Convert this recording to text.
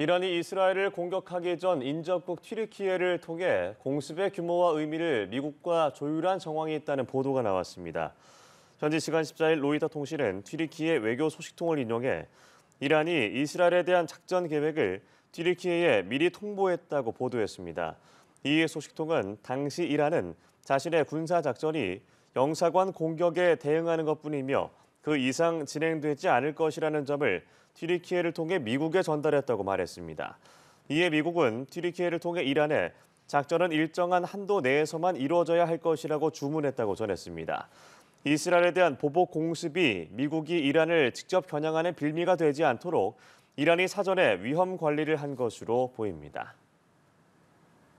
이란이 이스라엘을 공격하기 전 인접국 튀르키예를 통해 공습의 규모와 의미를 미국과 조율한 정황이 있다는 보도가 나왔습니다. 현지 시간 14일 로이터 통신은 튀르키예 외교 소식통을 인용해 이란이 이스라엘에 대한 작전 계획을 튀르키예에 미리 통보했다고 보도했습니다. 이 소식통은 당시 이란은 자신의 군사 작전이 영사관 공격에 대응하는 것뿐이며 그 이상 진행되지 않을 것이라는 점을 튀르키예를 통해 미국에 전달했다고 말했습니다. 이에 미국은 튀르키예를 통해 이란에 작전은 일정한 한도 내에서만 이루어져야 할 것이라고 주문했다고 전했습니다. 이스라엘에 대한 보복 공습이 미국이 이란을 직접 겨냥하는 빌미가 되지 않도록 이란이 사전에 위험 관리를 한 것으로 보입니다.